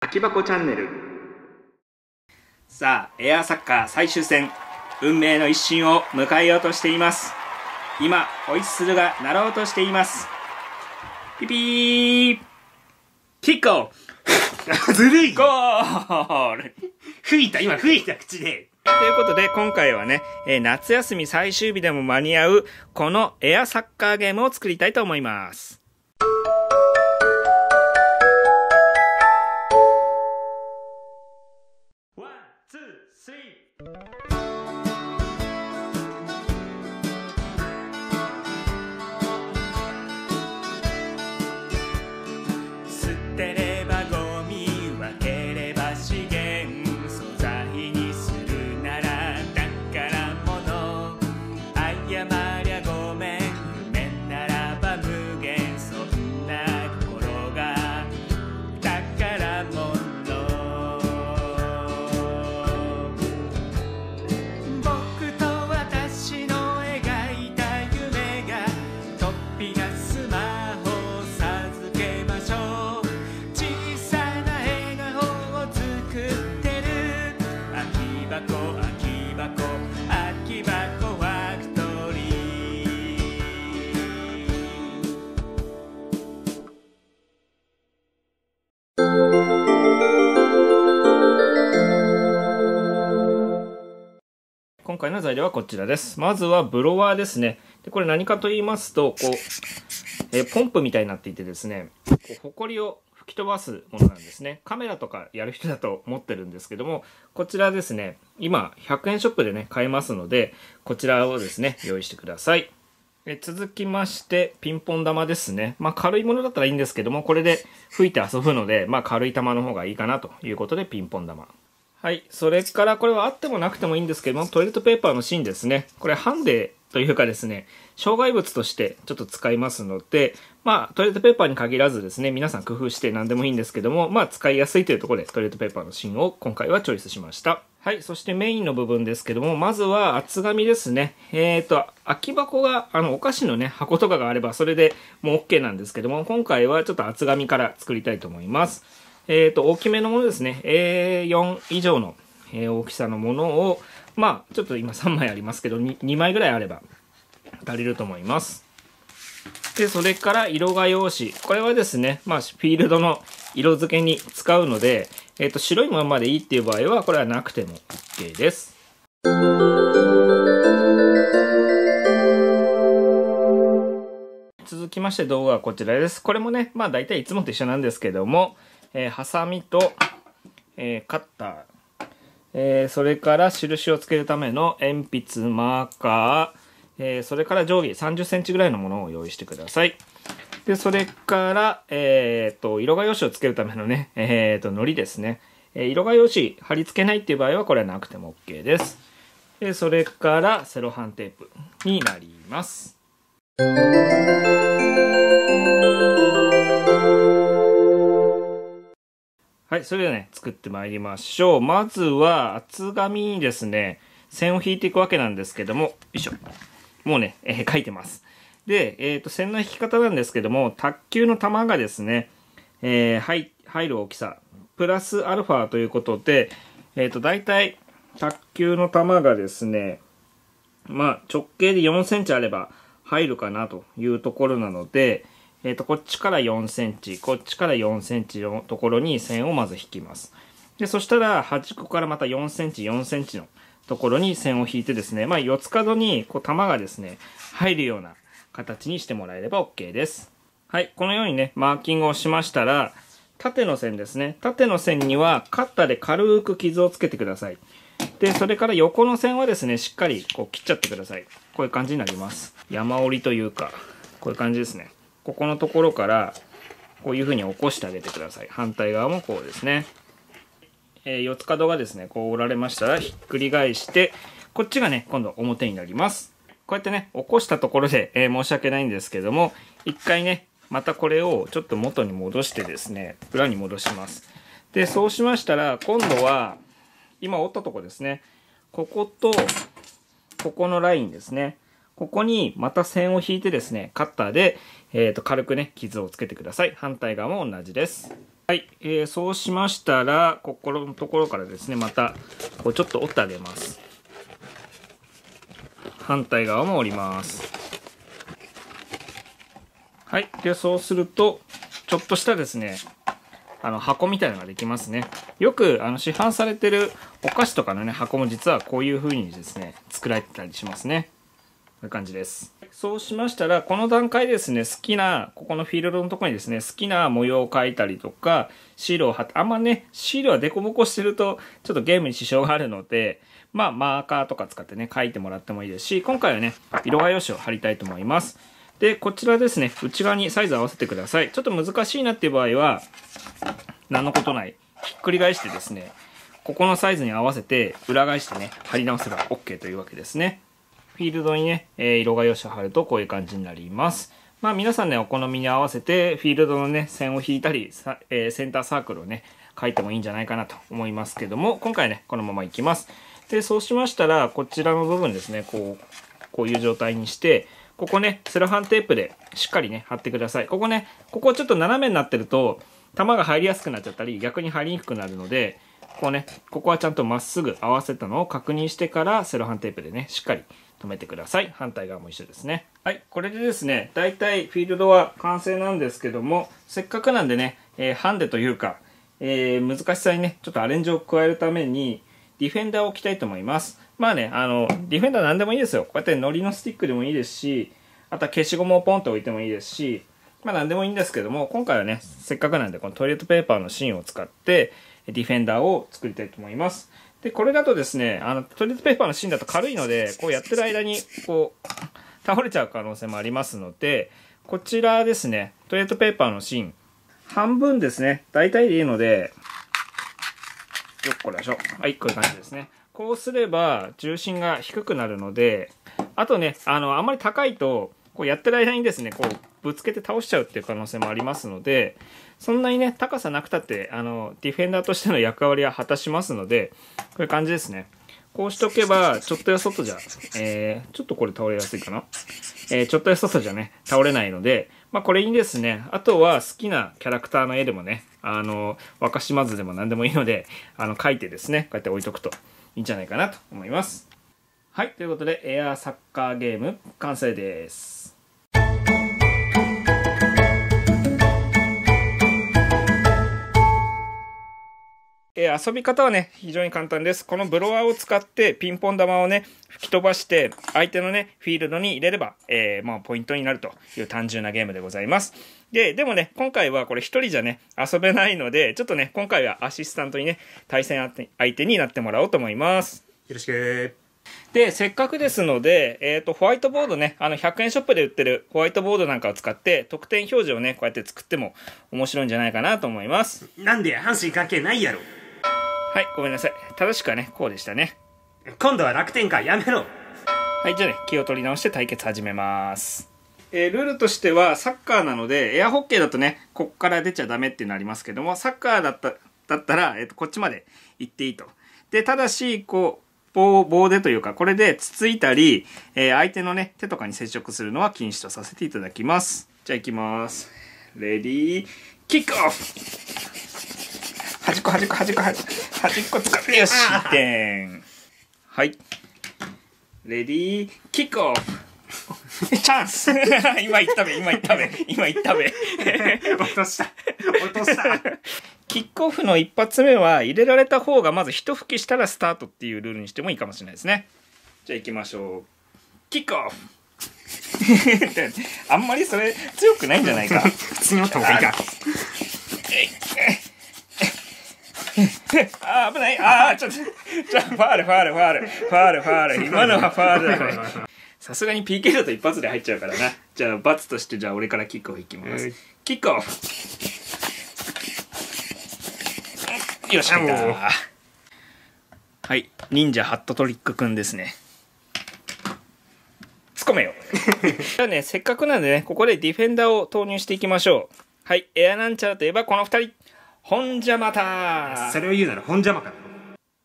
空き箱チャンネルさあエアサッカー最終戦運命の一瞬を迎えようとしています今ホイッスルが鳴ろうとしていますピピーキック ずるいゴール吹いた今吹いた口でということで今回はね、えー、夏休み最終日でも間に合うこのエアサッカーゲームを作りたいと思います。回の材料はこちらです。まずはブロワーですね。でこれ何かと言いますと、こう、えー、ポンプみたいになっていてですね、こう埃を吹き飛ばすものなんですね。カメラとかやる人だと思ってるんですけども、こちらですね、今100円ショップでね、買えますので、こちらをですね、用意してください。え続きまして、ピンポン玉ですね。まあ軽いものだったらいいんですけども、これで吹いて遊ぶので、まあ軽い球の方がいいかなということで、ピンポン玉。はい。それから、これはあってもなくてもいいんですけども、トイレットペーパーの芯ですね。これ、ハンデというかですね、障害物としてちょっと使いますので、まあ、トイレットペーパーに限らずですね、皆さん工夫して何でもいいんですけども、まあ、使いやすいというところで、トイレットペーパーの芯を今回はチョイスしました。はい。そしてメインの部分ですけども、まずは厚紙ですね。えっ、ー、と、空き箱が、あの、お菓子のね、箱とかがあれば、それでもう OK なんですけども、今回はちょっと厚紙から作りたいと思います。えっ、ー、と、大きめのものですね。A4 以上の、えー、大きさのものを、まあ、ちょっと今3枚ありますけど2、2枚ぐらいあれば足りると思います。で、それから色画用紙。これはですね、まあ、フィールドの色付けに使うので、えっ、ー、と、白いままでいいっていう場合は、これはなくても OK です。続きまして動画はこちらです。これもね、まあ大体いつもと一緒なんですけども、えー、ハサミと、えー、カッター、えー、それから印をつけるための鉛筆、マーカー、えー、それから定規30センチぐらいのものを用意してください。で、それから、えっ、ー、と、色画用紙をつけるためのね、えっ、ー、と、糊ですね。えー、色画用紙貼り付けないっていう場合はこれはなくても OK です。で、それからセロハンテープになります。い、それではね、作ってまいりましょう。まずは、厚紙にですね、線を引いていくわけなんですけども、よいしょ。もうね、えー、書いてます。で、えっ、ー、と、線の引き方なんですけども、卓球の球がですね、えー、入入る大きさ、プラスアルファということで、えっ、ー、と、大体、卓球の球がですね、まあ、直径で4センチあれば入るかなというところなので、えっ、ー、と、こっちから4センチ、こっちから4センチのところに線をまず引きます。で、そしたら、端っこからまた4センチ、4センチのところに線を引いてですね、まあ、四つ角に、こう、玉がですね、入るような形にしてもらえれば OK です。はい、このようにね、マーキングをしましたら、縦の線ですね。縦の線には、カッターで軽く傷をつけてください。で、それから横の線はですね、しっかりこう切っちゃってください。こういう感じになります。山折りというか、こういう感じですね。ここのところからこういうふうに起こしてあげてください反対側もこうですね、えー、四つ角がですねこう折られましたらひっくり返してこっちがね今度表になりますこうやってね起こしたところで、えー、申し訳ないんですけども一回ねまたこれをちょっと元に戻してですね裏に戻しますでそうしましたら今度は今折ったとこですねこことここのラインですねここにまた線を引いてですね、カッターで、えー、と軽くね、傷をつけてください。反対側も同じです。はい、えー、そうしましたら、ここのところからですね、また、こうちょっと折ってあげます。反対側も折ります。はい、で、そうすると、ちょっとしたですね、あの箱みたいなのができますね。よくあの市販されてるお菓子とかのね箱も実はこういう風にですね作られてたりしますね。ういう感じです。そうしましたら、この段階ですね、好きな、ここのフィールドのとこにですね、好きな模様を描いたりとか、シールを貼って、あんまね、シールは凸凹してると、ちょっとゲームに支障があるので、まあ、マーカーとか使ってね、書いてもらってもいいですし、今回はね、色画用紙を貼りたいと思います。で、こちらですね、内側にサイズ合わせてください。ちょっと難しいなっていう場合は、何のことない。ひっくり返してですね、ここのサイズに合わせて、裏返してね、貼り直せば OK というわけですね。フィールドにね、え色が良し貼るとこういう感じになります。まあ皆さんね、お好みに合わせて、フィールドのね、線を引いたり、えー、センターサークルをね、書いてもいいんじゃないかなと思いますけども、今回ね、このままいきます。で、そうしましたら、こちらの部分ですね、こう、こういう状態にして、ここね、セロハンテープでしっかりね、貼ってください。ここね、ここちょっと斜めになってると、玉が入りやすくなっちゃったり、逆に入りにくくなるので、こうね、ここはちゃんとまっすぐ合わせたのを確認してから、セロハンテープでね、しっかり止めてください。反対側も一緒ですね。はい、これでですね、大体フィールドは完成なんですけども、せっかくなんでね、えー、ハンデというか、えー、難しさにね、ちょっとアレンジを加えるために、ディフェンダーを置きたいと思います。まあね、あの、ディフェンダー何でもいいですよ。こうやってりのスティックでもいいですし、あとは消しゴムをポンと置いてもいいですし、まあ何でもいいんですけども、今回はね、せっかくなんでこのトイレットペーパーの芯を使って、ディフェンダーを作りたいと思います。で、これだとですね、あの、トイレットペーパーの芯だと軽いので、こうやってる間に、こう、倒れちゃう可能性もありますので、こちらですね、トイレットペーパーの芯、半分ですね、大体でいいので、よっこらしょ。はい、こういう感じですね。こうすれば重心が低くなるので、あとね、あの、あんまり高いと、こうやってる間にですね、こうぶつけて倒しちゃうっていう可能性もありますので、そんなにね、高さなくたって、あの、ディフェンダーとしての役割は果たしますので、こういう感じですね。こうしとけば、ちょっとや外じゃ、えー、ちょっとこれ倒れやすいかな。えー、ちょっとや外じゃね、倒れないので、まあこれにですね、あとは好きなキャラクターの絵でもね、あの、若島ず。でも何でもいいので、あの、描いてですね、こうやって置いとくといいんじゃないかなと思います。はい、ということで、エアーサッカーゲーム完成です。えー、遊び方はね、非常に簡単です。このブロワーを使ってピンポン玉をね、吹き飛ばして、相手のね、フィールドに入れれば、えー、まあ、ポイントになるという単純なゲームでございます。で、でもね、今回はこれ一人じゃね、遊べないので、ちょっとね、今回はアシスタントにね、対戦相手になってもらおうと思います。よろしくで、せっかくですので、えっ、ー、と、ホワイトボードね、あの、100円ショップで売ってるホワイトボードなんかを使って、得点表示をね、こうやって作っても面白いんじゃないかなと思います。なんで阪神関係ないやろ。はい、ごめんなさい。正しくはね、こうでしたね。今度は楽天か、やめろはい、じゃあね、気を取り直して対決始めます。えー、ルールとしては、サッカーなので、エアホッケーだとね、こっから出ちゃダメっていうのありますけども、サッカーだった、だったら、えっ、ー、と、こっちまで行っていいと。で、ただし、こう、棒、棒でというか、これでつついたり、えー、相手のね、手とかに接触するのは禁止とさせていただきます。じゃあ行きます。レディー、キックオフ端っこ端っこ端っこ端っこ端っこ使ってよし点はいレディーキックオフチャンス 今言ったべ今言ったべ今言ったべ 落とした落としたキックオフの一発目は入れられた方がまず一吹きしたらスタートっていうルールにしてもいいかもしれないですねじゃあ行きましょうキックオフあんまりそれ強くないんじゃないか 普通に打った方がいいかあ 危ないああちょっとじゃファールファールファールファールファール今のはファールださすがに PK だと一発で入っちゃうからなじゃあ罰としてじゃあ俺からキックオフいきます、えー、キックオフよっしゃはい忍者ハットトリックくんですね突っ込めよ じゃあねせっかくなんでねここでディフェンダーを投入していきましょうはいエアなんちゃらといえばこの2人ほんじゃまたそれを言うならほんじゃまかだろ。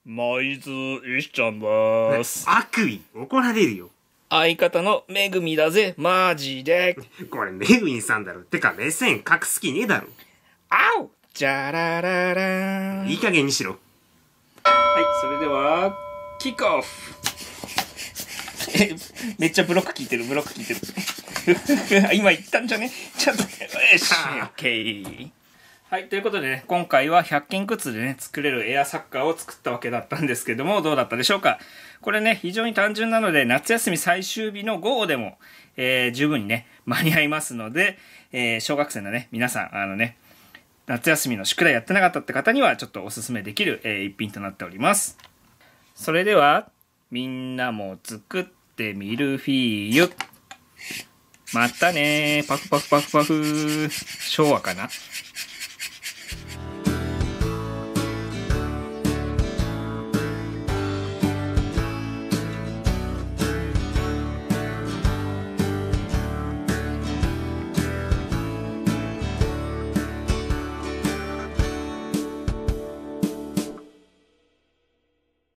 舞鶴しちゃんです。悪意、怒られるよ。相方のめぐみだぜ、マジで。これめぐみさんだろ。てか目線隠す気ねえだろ。あおじゃらららいい加減にしろ。はい、それでは、キックオフえ、めっちゃブロック聞いてる、ブロック聞いてる。今言ったんじゃねちょっと、よし、オッケー。はい、ということでね、今回は100均靴でね、作れるエアサッカーを作ったわけだったんですけども、どうだったでしょうかこれね、非常に単純なので、夏休み最終日の午後でも、えー、十分にね、間に合いますので、えー、小学生のね、皆さん、あのね、夏休みの宿題やってなかったって方には、ちょっとおすすめできる、えー、一品となっております。それでは、みんなも作ってみるフィーユ。またねパフパフパフパフ。昭和かな